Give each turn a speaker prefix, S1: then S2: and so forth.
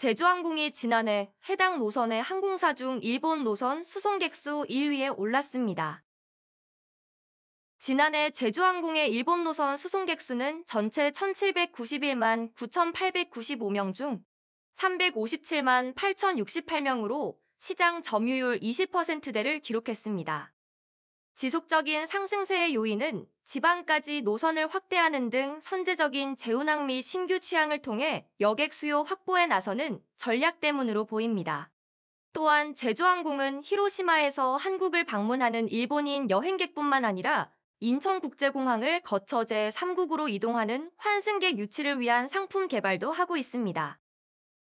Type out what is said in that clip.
S1: 제주항공이 지난해 해당 노선의 항공사 중 일본 노선 수송객수 1위에 올랐습니다. 지난해 제주항공의 일본 노선 수송객수는 전체 1,791만 9,895명 중 357만 8,068명으로 시장 점유율 20%대를 기록했습니다. 지속적인 상승세의 요인은 지방까지 노선을 확대하는 등 선제적인 재운항 및 신규 취향을 통해 여객 수요 확보에 나서는 전략 때문으로 보입니다. 또한 제주항공은 히로시마에서 한국을 방문하는 일본인 여행객뿐만 아니라 인천국제공항을 거쳐 제3국으로 이동하는 환승객 유치를 위한 상품 개발도 하고 있습니다.